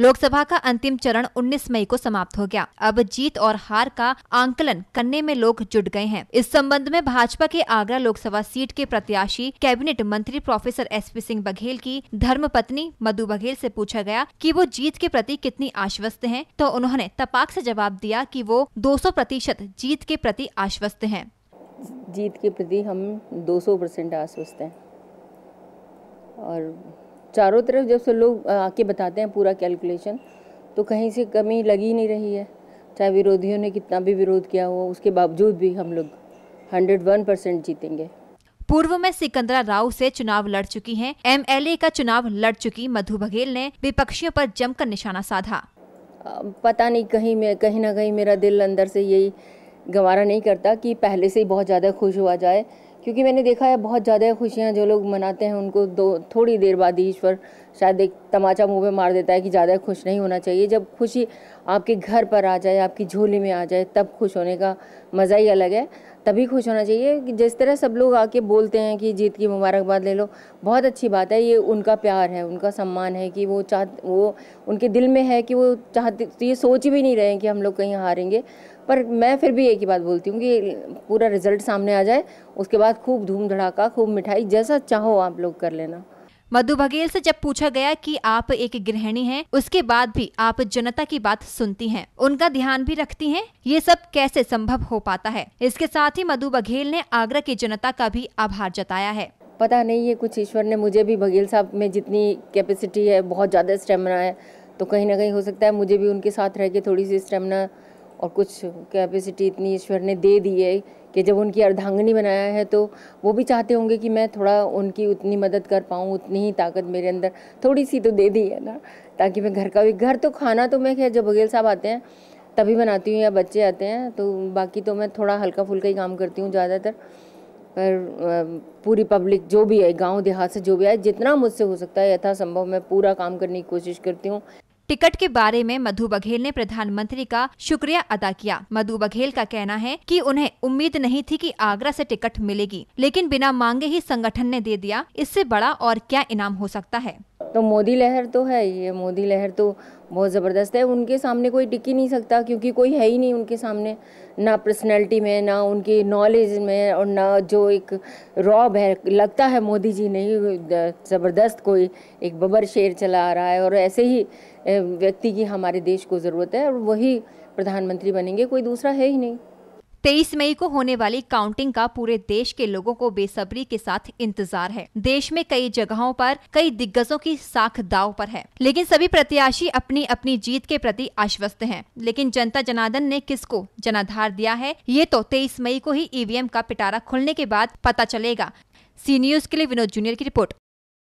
लोकसभा का अंतिम चरण 19 मई को समाप्त हो गया अब जीत और हार का आंकलन करने में लोग जुट गए हैं इस संबंध में भाजपा के आगरा लोकसभा सीट के प्रत्याशी कैबिनेट मंत्री professor S P Singh Baghel की धर्म पत्नी मधु बघेल से पूछा गया कि वो जीत के प्रति कितनी आश्वस्त हैं, तो उन्होंने तपाक से जवाब दिया कि वो 200 प्रतिशत जीत के प्रति आश्वस्त हैं। जीत के प्रति हम 200 परसेंट आश्वस्त हैं और चारों तरफ जब से लोग आके बताते हैं पूरा कैलकुलेशन तो कहीं से कमी लगी नहीं रही है चाहे विरोधियों ने कितना भी विरोध किया हो उसके बावजूद भी हम लोग हंड्रेड वन परसेंट जीतेंगे पूर्व में सिकंदरा राव से चुनाव लड़ चुकी हैं एमएलए का चुनाव लड़ चुकी मधु बघेल ने विपक्षियों पर जमकर निशाना साधा पता नहीं कहीं मैं कहीं ना कहीं मेरा दिल अंदर से यही गवारा नहीं करता कि पहले से ही बहुत ज़्यादा खुश हुआ जाए क्योंकि मैंने देखा है बहुत ज़्यादा खुशियाँ जो लोग मनाते हैं उनको दो थोड़ी देर बाद ही ईश्वर शायद एक तमाचा मुंह में मार देता है कि ज़्यादा खुश नहीं होना चाहिए जब खुशी आपके घर पर आ जाए आपकी झोली में आ जाए तब खुश होने का मज़ा ही अलग है तभी खुश होना चाहिए कि जिस तरह सब लोग आके बोलते हैं कि जीत की मुबारकबाद ले लो बहुत अच्छी बात है ये उनका प्यार है उनका सम्मान है कि वो चाह वो उनके दिल में है कि वो चाहते तो ये सोच भी नहीं रहे हैं कि हम लोग कहीं हारेंगे पर मैं फिर भी एक ही बात बोलती हूँ कि पूरा रिजल्ट सामने आ जाए उसके बाद खूब धूम धड़ाका खूब मिठाई जैसा चाहो आप लोग कर लेना मधु बघेल से जब पूछा गया कि आप एक गृहिणी हैं उसके बाद भी आप जनता की बात सुनती हैं उनका ध्यान भी रखती हैं ये सब कैसे संभव हो पाता है इसके साथ ही मधु बघेल ने आगरा की जनता का भी आभार जताया है पता नहीं ये कुछ ईश्वर ने मुझे भी बघेल साहब में जितनी कैपेसिटी है बहुत ज़्यादा स्टेमिना है तो कहीं ना कहीं हो सकता है मुझे भी उनके साथ रह के थोड़ी सी स्टेमिना और कुछ कैपेसिटी इतनी ईश्वर ने दे दी है कि जब उनकी अर्धांगनी बनाया है तो वो भी चाहते होंगे कि मैं थोड़ा उनकी उतनी मदद कर पाऊँ उतनी ही ताकत मेरे अंदर थोड़ी सी तो दे दी है ना ताकि मैं घर का भी घर तो खाना तो मैं खैर जब बघेल साहब आते हैं तभी बनाती हूँ या बच्चे आते हैं तो बाकी तो मैं थोड़ा हल्का फुल्का ही काम करती हूँ ज़्यादातर पर पूरी पब्लिक जो भी है गांव देहात से जो भी है जितना मुझसे हो सकता है यथासंभव मैं पूरा काम करने की कोशिश करती हूँ टिकट के बारे में मधु बघेल ने प्रधानमंत्री का शुक्रिया अदा किया मधु बघेल का कहना है कि उन्हें उम्मीद नहीं थी कि आगरा से टिकट मिलेगी लेकिन बिना मांगे ही संगठन ने दे दिया इससे बड़ा और क्या इनाम हो सकता है तो मोदी लहर तो है ये मोदी लहर तो बहुत ज़बरदस्त है उनके सामने कोई टिक ही नहीं सकता क्योंकि कोई है ही नहीं उनके सामने ना पर्सनैलिटी में ना उनकी नॉलेज में और ना जो एक रॉब है लगता है मोदी जी नहीं ज़बरदस्त कोई एक बबर शेर चला आ रहा है और ऐसे ही व्यक्ति की हमारे देश को ज़रूरत है और वही प्रधानमंत्री बनेंगे कोई दूसरा है ही नहीं तेईस मई को होने वाली काउंटिंग का पूरे देश के लोगों को बेसब्री के साथ इंतजार है देश में कई जगहों पर कई दिग्गजों की साख दाव पर है लेकिन सभी प्रत्याशी अपनी अपनी जीत के प्रति आश्वस्त हैं। लेकिन जनता जनार्दन ने किसको जनाधार दिया है ये तो तेईस मई को ही ईवीएम का पिटारा खुलने के बाद पता चलेगा सी न्यूज के लिए विनोद जूनियर की रिपोर्ट